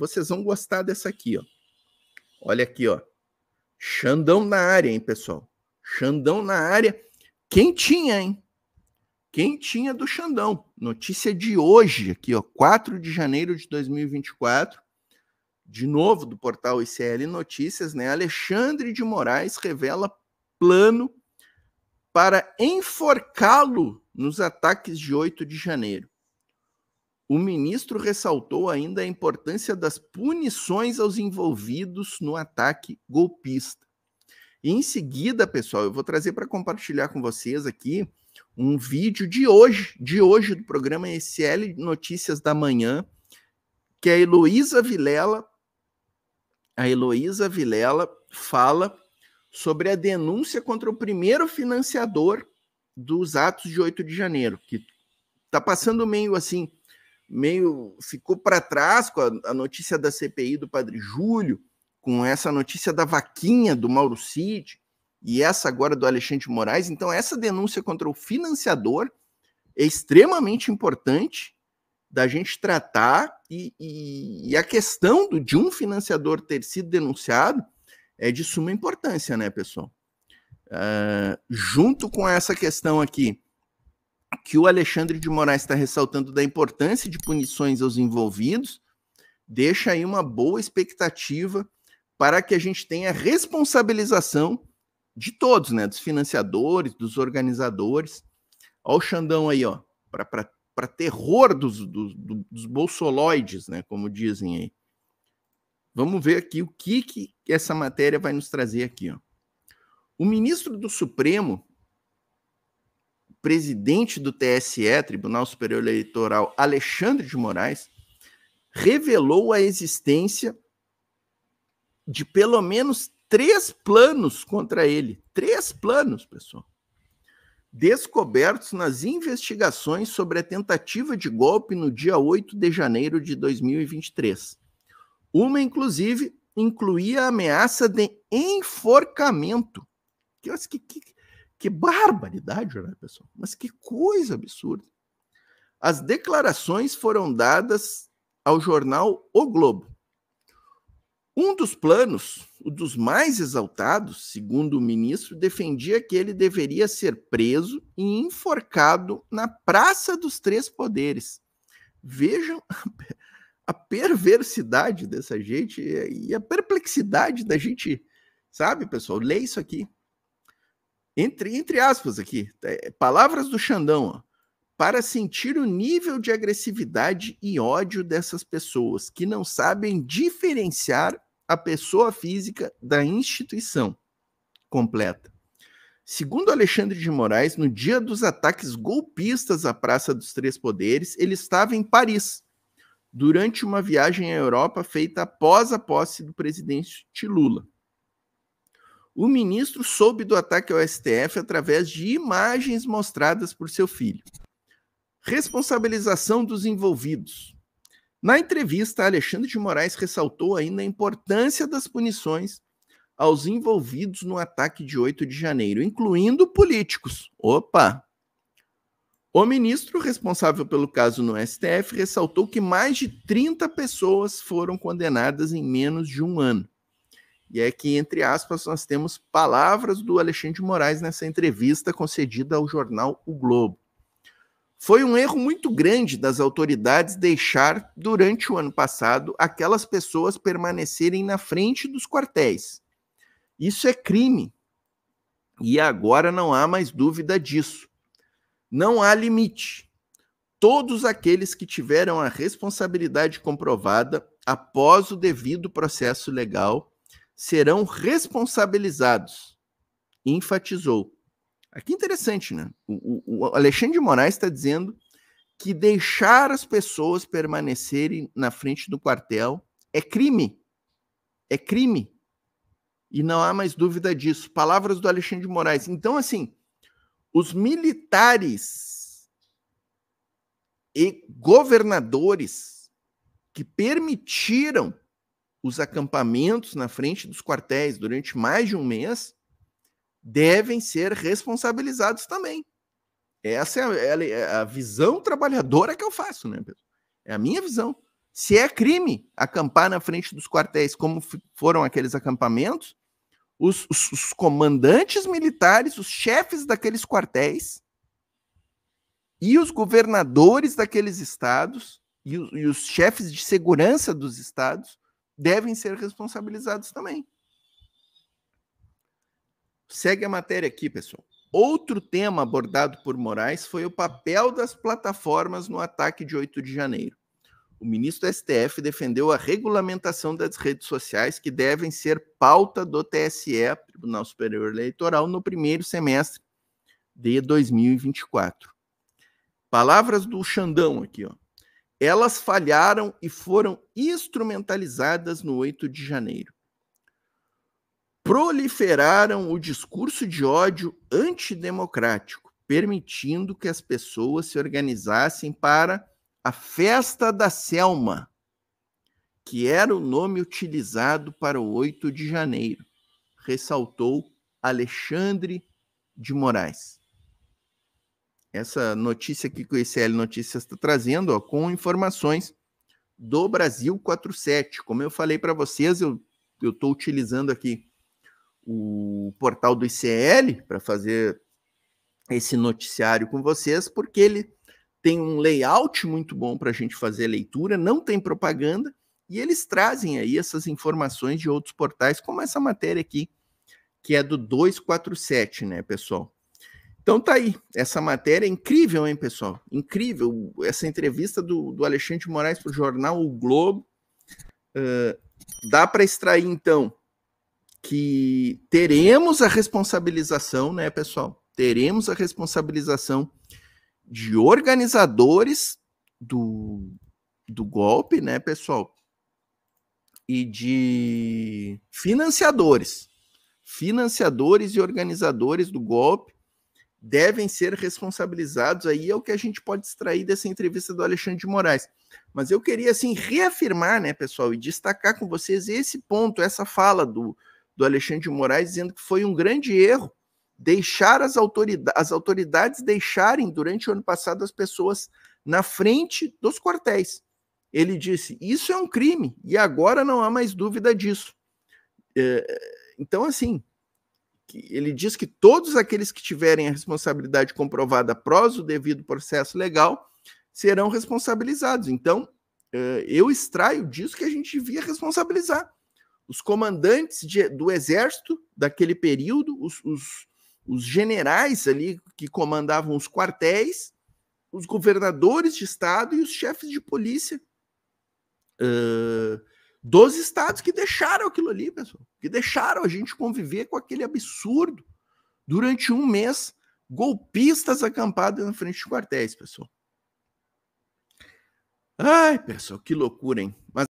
Vocês vão gostar dessa aqui, ó. Olha aqui, ó. Xandão na área, hein, pessoal? Xandão na área. quem tinha hein? quem tinha do Xandão. Notícia de hoje, aqui, ó. 4 de janeiro de 2024. De novo, do portal ICL Notícias, né? Alexandre de Moraes revela plano para enforcá-lo nos ataques de 8 de janeiro. O ministro ressaltou ainda a importância das punições aos envolvidos no ataque golpista. E em seguida, pessoal, eu vou trazer para compartilhar com vocês aqui um vídeo de hoje, de hoje do programa SL Notícias da Manhã, que a Heloísa Vilela, a Heloísa Vilela fala sobre a denúncia contra o primeiro financiador dos atos de 8 de janeiro, que está passando meio assim meio ficou para trás com a, a, notícia da CPI do Padre Júlio, com essa notícia da vaquinha do Mauro Cid e essa agora do Alexandre Moraes. Então, essa denúncia contra o financiador é extremamente importante da gente tratar e, e, e a questão do, de um financiador ter sido denunciado é de suma importância, né, pessoal? Uh, junto com essa questão aqui que o Alexandre de Moraes está ressaltando da importância de punições aos envolvidos, deixa aí uma boa expectativa para que a gente tenha responsabilização de todos, né? Dos financiadores, dos organizadores. Olha o Xandão aí, ó, para terror dos, dos, dos bolsoloides, né? Como dizem aí. Vamos ver aqui o que, que essa matéria vai nos trazer aqui. Ó. O ministro do Supremo, presidente do TSE, Tribunal Superior Eleitoral, Alexandre de Moraes, revelou a existência de pelo menos três planos contra ele. Três planos, pessoal. Descobertos nas investigações sobre a tentativa de golpe no dia 8 de janeiro de 2023. Uma, inclusive, incluía a ameaça de enforcamento. Que, que, que, que barbaridade, né, pessoal? Mas que coisa absurda. As declarações foram dadas ao jornal O Globo. Um dos planos, o dos mais exaltados, segundo o ministro, defendia que ele deveria ser preso e enforcado na Praça dos Três Poderes. Vejam a perversidade dessa gente e a perplexidade da gente, sabe, pessoal? Lê isso aqui entre, entre aspas aqui, é, palavras do Xandão, ó, para sentir o nível de agressividade e ódio dessas pessoas que não sabem diferenciar a pessoa física da instituição completa. Segundo Alexandre de Moraes, no dia dos ataques golpistas à Praça dos Três Poderes, ele estava em Paris, durante uma viagem à Europa feita após a posse do presidente Lula. O ministro soube do ataque ao STF através de imagens mostradas por seu filho. Responsabilização dos envolvidos. Na entrevista, Alexandre de Moraes ressaltou ainda a importância das punições aos envolvidos no ataque de 8 de janeiro, incluindo políticos. Opa! O ministro responsável pelo caso no STF ressaltou que mais de 30 pessoas foram condenadas em menos de um ano. E é que, entre aspas, nós temos palavras do Alexandre de Moraes nessa entrevista concedida ao jornal O Globo. Foi um erro muito grande das autoridades deixar, durante o ano passado, aquelas pessoas permanecerem na frente dos quartéis. Isso é crime. E agora não há mais dúvida disso. Não há limite. Todos aqueles que tiveram a responsabilidade comprovada após o devido processo legal serão responsabilizados, enfatizou. Aqui interessante, né? O, o, o Alexandre de Moraes está dizendo que deixar as pessoas permanecerem na frente do quartel é crime. É crime. E não há mais dúvida disso. Palavras do Alexandre de Moraes. Então, assim, os militares e governadores que permitiram os acampamentos na frente dos quartéis durante mais de um mês devem ser responsabilizados também. Essa é a, é, é a visão trabalhadora que eu faço, né, Pedro? É a minha visão. Se é crime acampar na frente dos quartéis, como foram aqueles acampamentos, os, os, os comandantes militares, os chefes daqueles quartéis e os governadores daqueles estados e, e os chefes de segurança dos estados devem ser responsabilizados também. Segue a matéria aqui, pessoal. Outro tema abordado por Moraes foi o papel das plataformas no ataque de 8 de janeiro. O ministro do STF defendeu a regulamentação das redes sociais que devem ser pauta do TSE, Tribunal Superior Eleitoral, no primeiro semestre de 2024. Palavras do Xandão aqui, ó. Elas falharam e foram instrumentalizadas no 8 de janeiro. Proliferaram o discurso de ódio antidemocrático, permitindo que as pessoas se organizassem para a Festa da Selma, que era o nome utilizado para o 8 de janeiro, ressaltou Alexandre de Moraes essa notícia aqui que o ICL Notícias está trazendo, ó, com informações do Brasil 47. Como eu falei para vocês, eu estou utilizando aqui o portal do ICL para fazer esse noticiário com vocês, porque ele tem um layout muito bom para a gente fazer a leitura, não tem propaganda, e eles trazem aí essas informações de outros portais, como essa matéria aqui, que é do 247, né, pessoal? Então tá aí, essa matéria é incrível, hein, pessoal? Incrível, essa entrevista do, do Alexandre Moraes para o jornal O Globo. Uh, dá para extrair, então, que teremos a responsabilização, né, pessoal? Teremos a responsabilização de organizadores do, do golpe, né, pessoal? E de financiadores. Financiadores e organizadores do golpe devem ser responsabilizados. Aí é o que a gente pode extrair dessa entrevista do Alexandre de Moraes. Mas eu queria, assim, reafirmar, né, pessoal, e destacar com vocês esse ponto, essa fala do, do Alexandre de Moraes, dizendo que foi um grande erro deixar as autoridades, as autoridades deixarem durante o ano passado as pessoas na frente dos quartéis. Ele disse: Isso é um crime, e agora não há mais dúvida disso. É, então, assim, ele diz que todos aqueles que tiverem a responsabilidade comprovada após o devido processo legal serão responsabilizados. Então, eh, eu extraio disso que a gente devia responsabilizar. Os comandantes de, do exército daquele período, os, os, os generais ali que comandavam os quartéis, os governadores de estado e os chefes de polícia. Uh, dos estados que deixaram aquilo ali, pessoal, que deixaram a gente conviver com aquele absurdo durante um mês, golpistas acampados na frente de quartéis, pessoal. Ai, pessoal, que loucura, hein? Mas